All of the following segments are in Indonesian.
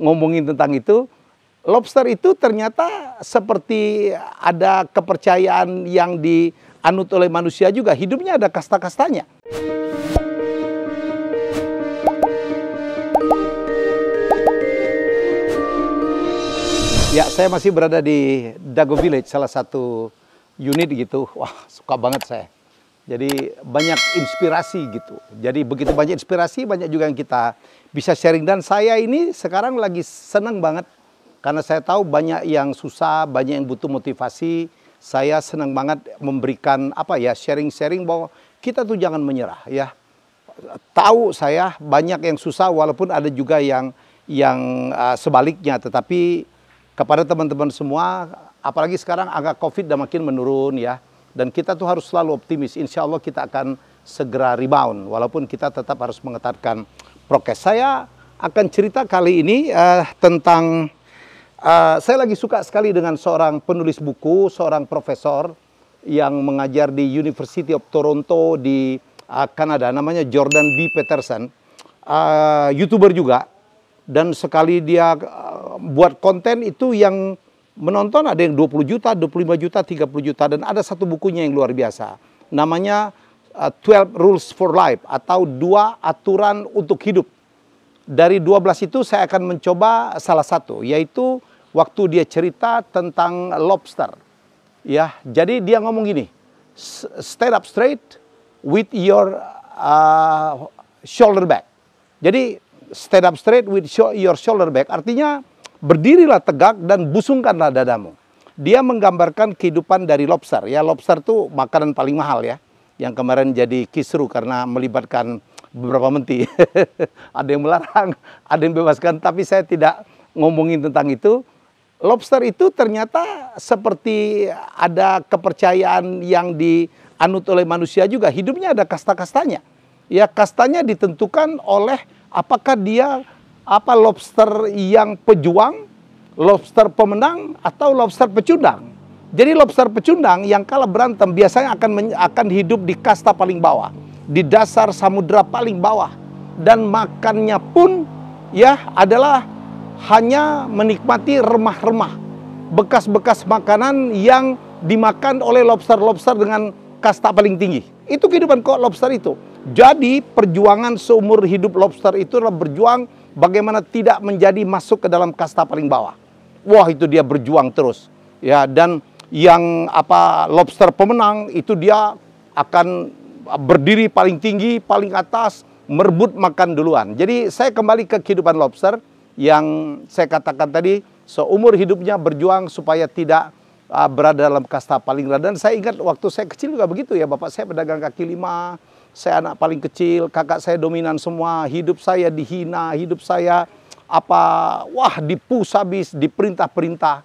ngomongin tentang itu, lobster itu ternyata seperti ada kepercayaan yang dianut oleh manusia juga. Hidupnya ada kasta-kastanya. Ya, saya masih berada di Dago Village, salah satu unit gitu. Wah, suka banget saya. Jadi banyak inspirasi gitu. Jadi begitu banyak inspirasi, banyak juga yang kita bisa sharing. Dan saya ini sekarang lagi senang banget karena saya tahu banyak yang susah, banyak yang butuh motivasi. Saya senang banget memberikan apa ya sharing-sharing bahwa kita tuh jangan menyerah ya. Tahu saya banyak yang susah walaupun ada juga yang yang uh, sebaliknya tetapi kepada teman-teman semua apalagi sekarang agak Covid udah makin menurun ya dan kita tuh harus selalu optimis. Insya Allah kita akan segera rebound. Walaupun kita tetap harus mengetatkan prokes. Saya akan cerita kali ini uh, tentang Uh, saya lagi suka sekali dengan seorang penulis buku, seorang profesor yang mengajar di University of Toronto di uh, Kanada, namanya Jordan B. Peterson, uh, youtuber juga, dan sekali dia uh, buat konten itu yang menonton ada yang 20 juta, 25 juta, 30 juta dan ada satu bukunya yang luar biasa. Namanya uh, 12 Rules for Life atau dua aturan untuk hidup. Dari 12 itu saya akan mencoba salah satu yaitu waktu dia cerita tentang lobster. Ya, jadi dia ngomong gini, stand up straight with your uh, shoulder back. Jadi stand up straight with your shoulder back artinya Berdirilah tegak dan busungkanlah dadamu. Dia menggambarkan kehidupan dari lobster. Ya, lobster itu makanan paling mahal ya. Yang kemarin jadi kisru karena melibatkan beberapa menti. ada yang melarang, ada yang bebaskan. Tapi saya tidak ngomongin tentang itu. Lobster itu ternyata seperti ada kepercayaan yang dianut oleh manusia juga. Hidupnya ada kasta-kastanya. Ya kastanya ditentukan oleh apakah dia apa lobster yang pejuang, lobster pemenang atau lobster pecundang. Jadi lobster pecundang yang kalah berantem biasanya akan akan hidup di kasta paling bawah, di dasar samudra paling bawah dan makannya pun ya adalah hanya menikmati remah-remah, bekas-bekas makanan yang dimakan oleh lobster-lobster dengan kasta paling tinggi. Itu kehidupan kok lobster itu. Jadi perjuangan seumur hidup lobster itu adalah berjuang bagaimana tidak menjadi masuk ke dalam kasta paling bawah. Wah, itu dia berjuang terus. Ya, dan yang apa lobster pemenang itu dia akan berdiri paling tinggi, paling atas, merebut makan duluan. Jadi saya kembali ke kehidupan lobster yang saya katakan tadi seumur hidupnya berjuang supaya tidak ah, berada dalam kasta paling rendah. Dan saya ingat waktu saya kecil juga begitu ya, bapak saya pedagang kaki lima, saya anak paling kecil, kakak saya dominan semua, hidup saya dihina, hidup saya apa wah dipus habis, diperintah-perintah,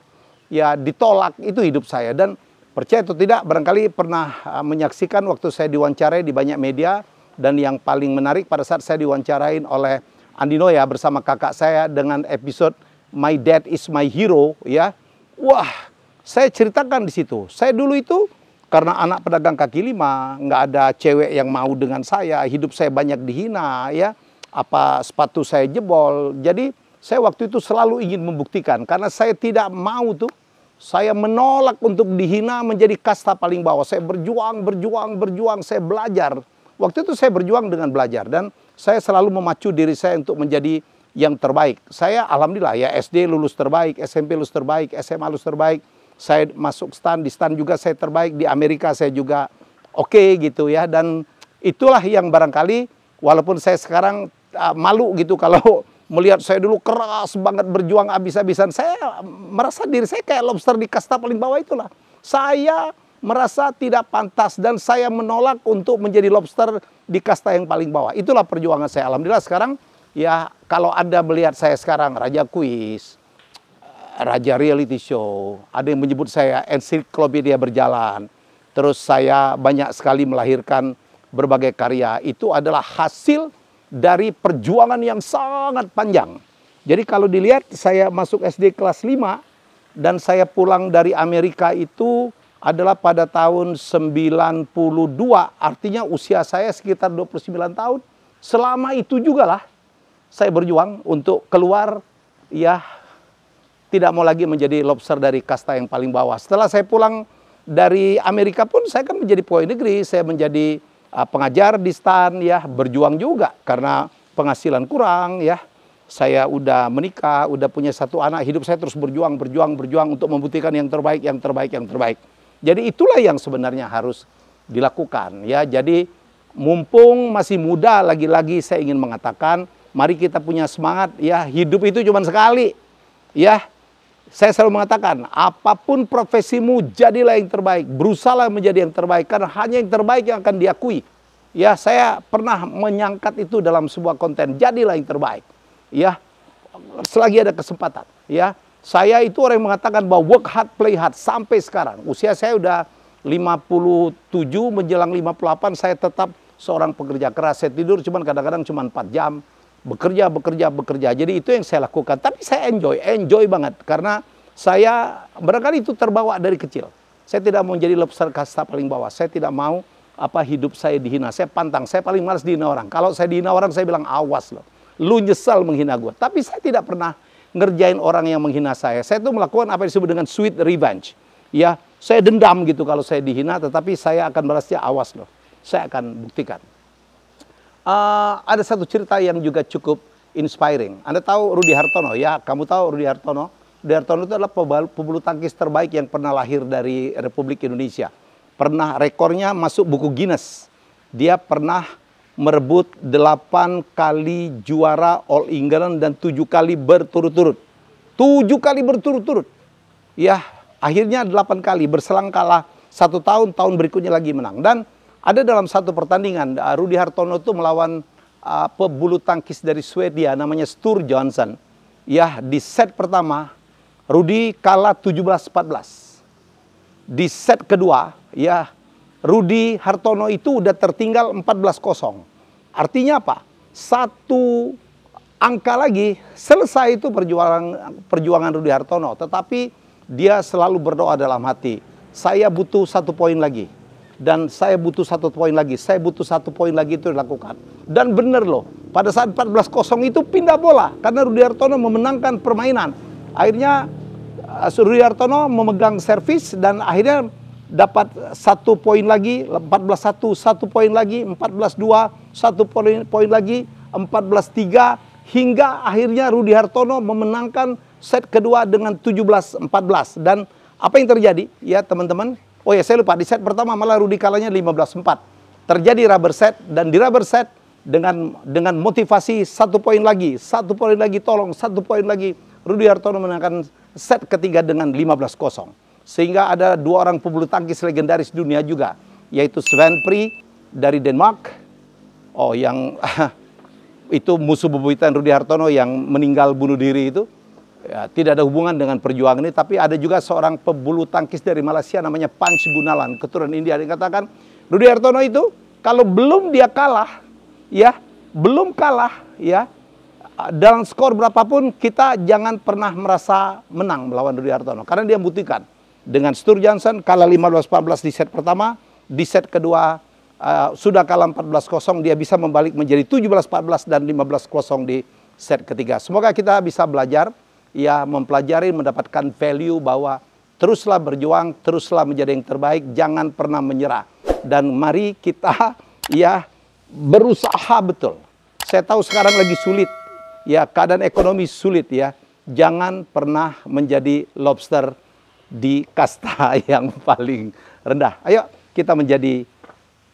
ya ditolak itu hidup saya dan percaya atau tidak barangkali pernah uh, menyaksikan waktu saya diwawancarai di banyak media dan yang paling menarik pada saat saya diwawancarain oleh Andino ya bersama kakak saya dengan episode My Dad is My Hero ya. Wah, saya ceritakan di situ. Saya dulu itu karena anak pedagang kaki lima, nggak ada cewek yang mau dengan saya, hidup saya banyak dihina, ya apa sepatu saya jebol. Jadi saya waktu itu selalu ingin membuktikan karena saya tidak mau tuh saya menolak untuk dihina menjadi kasta paling bawah. Saya berjuang, berjuang, berjuang, saya belajar. Waktu itu saya berjuang dengan belajar dan saya selalu memacu diri saya untuk menjadi yang terbaik. Saya alhamdulillah ya SD lulus terbaik, SMP lulus terbaik, SMA lulus terbaik saya masuk stand, di stand juga saya terbaik, di Amerika saya juga oke okay, gitu ya. Dan itulah yang barangkali walaupun saya sekarang uh, malu gitu kalau melihat saya dulu keras banget berjuang abis-abisan Saya merasa diri saya kayak lobster di kasta paling bawah itulah. Saya merasa tidak pantas dan saya menolak untuk menjadi lobster di kasta yang paling bawah. Itulah perjuangan saya. Alhamdulillah sekarang ya kalau Anda melihat saya sekarang Raja Kuis, raja reality show, ada yang menyebut saya ensiklopedia berjalan. Terus saya banyak sekali melahirkan berbagai karya. Itu adalah hasil dari perjuangan yang sangat panjang. Jadi kalau dilihat saya masuk SD kelas 5 dan saya pulang dari Amerika itu adalah pada tahun 92. Artinya usia saya sekitar 29 tahun. Selama itu juga lah saya berjuang untuk keluar ya tidak mau lagi menjadi lobster dari kasta yang paling bawah. Setelah saya pulang dari Amerika pun saya kan menjadi pegawai negeri, saya menjadi uh, pengajar di stan ya, berjuang juga karena penghasilan kurang ya. Saya udah menikah, udah punya satu anak, hidup saya terus berjuang, berjuang, berjuang untuk membuktikan yang terbaik, yang terbaik, yang terbaik. Jadi itulah yang sebenarnya harus dilakukan ya. Jadi mumpung masih muda lagi-lagi saya ingin mengatakan mari kita punya semangat ya hidup itu cuma sekali ya saya selalu mengatakan, apapun profesimu, jadilah yang terbaik. Berusahalah menjadi yang terbaik, karena hanya yang terbaik yang akan diakui. Ya, saya pernah menyangkat itu dalam sebuah konten, jadilah yang terbaik. Ya, selagi ada kesempatan. Ya, saya itu orang yang mengatakan bahwa work hard, play hard sampai sekarang. Usia saya udah 57 menjelang 58 saya tetap seorang pekerja keras. Saya tidur cuma kadang-kadang cuma 4 jam bekerja, bekerja, bekerja. Jadi itu yang saya lakukan. Tapi saya enjoy, enjoy banget karena saya barangkali itu terbawa dari kecil. Saya tidak mau jadi lobster kasta paling bawah. Saya tidak mau apa hidup saya dihina. Saya pantang, saya paling males dihina orang. Kalau saya dihina orang saya bilang awas loh. Lu nyesal menghina gue. Tapi saya tidak pernah ngerjain orang yang menghina saya. Saya itu melakukan apa yang disebut dengan sweet revenge. Ya, saya dendam gitu kalau saya dihina, tetapi saya akan balasnya awas loh. Saya akan buktikan uh, ada satu cerita yang juga cukup inspiring. Anda tahu Rudi Hartono? Ya, kamu tahu Rudi Hartono? Rudi Hartono itu adalah pebulu tangkis terbaik yang pernah lahir dari Republik Indonesia. Pernah rekornya masuk buku Guinness. Dia pernah merebut 8 kali juara All England dan 7 kali berturut-turut. 7 kali berturut-turut. Ya, akhirnya 8 kali berselang kalah satu tahun, tahun berikutnya lagi menang. Dan ada dalam satu pertandingan, uh, Rudi Hartono itu melawan uh, pebulu tangkis dari Swedia namanya Stur Johnson. Ya, di set pertama Rudi kalah 17-14. Di set kedua, ya Rudi Hartono itu udah tertinggal 14-0. Artinya apa? Satu angka lagi selesai itu perjuangan perjuangan Rudi Hartono, tetapi dia selalu berdoa dalam hati, saya butuh satu poin lagi dan saya butuh satu poin lagi, saya butuh satu poin lagi itu dilakukan. Dan benar loh, pada saat 14-0 itu pindah bola karena Rudi Hartono memenangkan permainan. Akhirnya eh, Rudi Hartono memegang servis dan akhirnya dapat satu poin lagi, 14-1, satu poin lagi, 14-2, satu poin, poin lagi, 14-3 hingga akhirnya Rudi Hartono memenangkan set kedua dengan 17-14 dan apa yang terjadi ya teman-teman Oh ya saya lupa di set pertama malah Rudi kalahnya 15-4. Terjadi rubber set dan di rubber set dengan dengan motivasi satu poin lagi, satu poin lagi tolong, satu poin lagi. Rudi Hartono menangkan set ketiga dengan 15-0. Sehingga ada dua orang pebulu tangkis legendaris dunia juga, yaitu Sven Pri dari Denmark. Oh, yang itu musuh bebuyutan Rudi Hartono yang meninggal bunuh diri itu ya, tidak ada hubungan dengan perjuangan ini, tapi ada juga seorang pebulu tangkis dari Malaysia namanya Panji Gunalan, keturunan India. Dia katakan, Rudi Hartono itu kalau belum dia kalah, ya belum kalah, ya dalam skor berapapun kita jangan pernah merasa menang melawan Rudi Hartono karena dia membuktikan dengan Stur Johnson kalah 15-14 di set pertama, di set kedua uh, sudah kalah 14-0 dia bisa membalik menjadi 17-14 dan 15-0 di set ketiga. Semoga kita bisa belajar ia mempelajari mendapatkan value bahwa teruslah berjuang, teruslah menjadi yang terbaik, jangan pernah menyerah. Dan mari kita ya berusaha betul. Saya tahu sekarang lagi sulit. Ya, keadaan ekonomi sulit ya. Jangan pernah menjadi lobster di kasta yang paling rendah. Ayo kita menjadi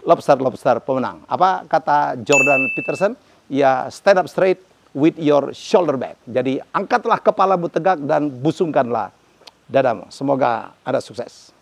lobster-lobster pemenang. Apa kata Jordan Peterson? Ya, stand up straight, with your shoulder back. Jadi angkatlah kepalamu tegak dan busungkanlah dadamu. Semoga ada sukses.